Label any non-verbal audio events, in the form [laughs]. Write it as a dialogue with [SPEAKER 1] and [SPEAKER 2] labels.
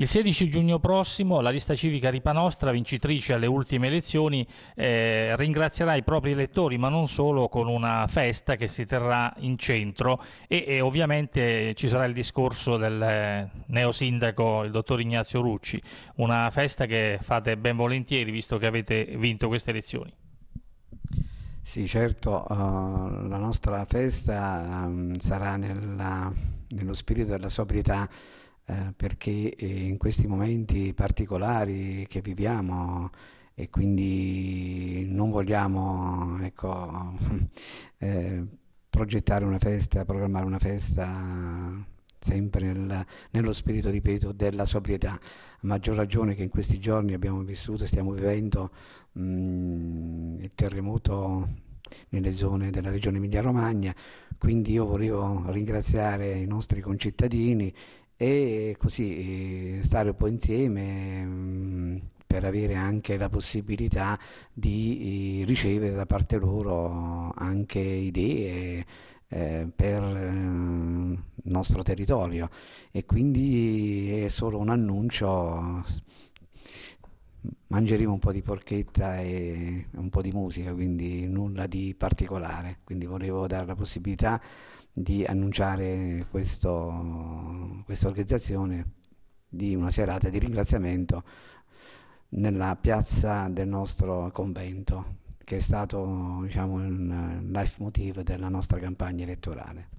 [SPEAKER 1] Il 16 giugno prossimo la lista civica Ripanostra, vincitrice alle ultime elezioni, eh, ringrazierà i propri elettori, ma non solo, con una festa che si terrà in centro e, e ovviamente ci sarà il discorso del eh, neosindaco, il dottor Ignazio Rucci, una festa che fate ben volentieri visto che avete vinto queste elezioni.
[SPEAKER 2] Sì, certo, uh, la nostra festa um, sarà nella, nello spirito della sobrietà eh, perché eh, in questi momenti particolari che viviamo e quindi non vogliamo ecco, [laughs] eh, progettare una festa, programmare una festa sempre nel, nello spirito, ripeto, della sobrietà, a maggior ragione che in questi giorni abbiamo vissuto e stiamo vivendo mh, mm, il terremoto nelle zone della regione Emilia-Romagna, quindi io volevo ringraziare i nostri concittadini e così eh, stare un po' insieme mm, per avere anche la possibilità di eh, ricevere da parte loro anche idee eh, per il mm, nostro territorio e quindi è solo un annuncio mangeremo un po' di porchetta e un po' di musica, quindi nulla di particolare. Quindi volevo dare la possibilità di annunciare questo, questa organizzazione di una serata di ringraziamento nella piazza del nostro convento, che è stato diciamo, un life motive della nostra campagna elettorale.